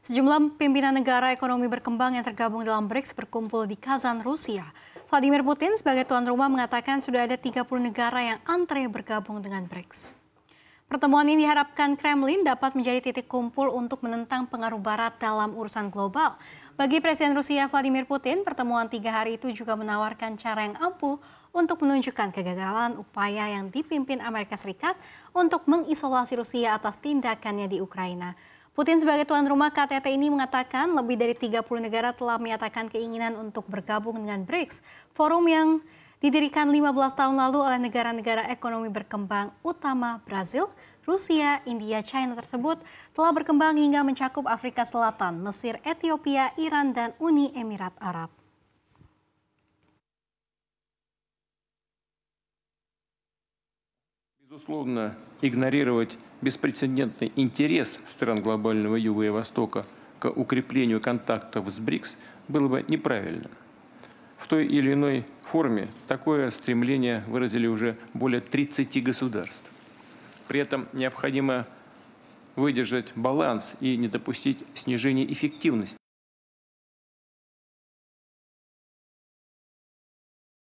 Sejumlah pimpinan negara ekonomi berkembang yang tergabung dalam BRICS berkumpul di Kazan, Rusia. Vladimir Putin sebagai tuan rumah mengatakan sudah ada 30 negara yang antre bergabung dengan BRICS. Pertemuan ini diharapkan Kremlin dapat menjadi titik kumpul untuk menentang pengaruh Barat dalam urusan global. Bagi Presiden Rusia Vladimir Putin, pertemuan tiga hari itu juga menawarkan cara yang ampuh untuk menunjukkan kegagalan upaya yang dipimpin Amerika Serikat untuk mengisolasi Rusia atas tindakannya di Ukraina. Putin sebagai tuan rumah KTT ini mengatakan lebih dari 30 negara telah menyatakan keinginan untuk bergabung dengan BRICS, forum yang didirikan 15 tahun lalu oleh negara-negara ekonomi berkembang utama Brazil, Rusia, India, China tersebut telah berkembang hingga mencakup Afrika Selatan, Mesir, Ethiopia, Iran, dan Uni Emirat Arab. Безусловно, игнорировать беспрецедентный интерес стран глобального юга и востока к укреплению контактов с БРИКС было бы неправильно. В той или иной форме такое стремление выразили уже более 30 государств. При этом необходимо выдержать баланс и не допустить снижения эффективности.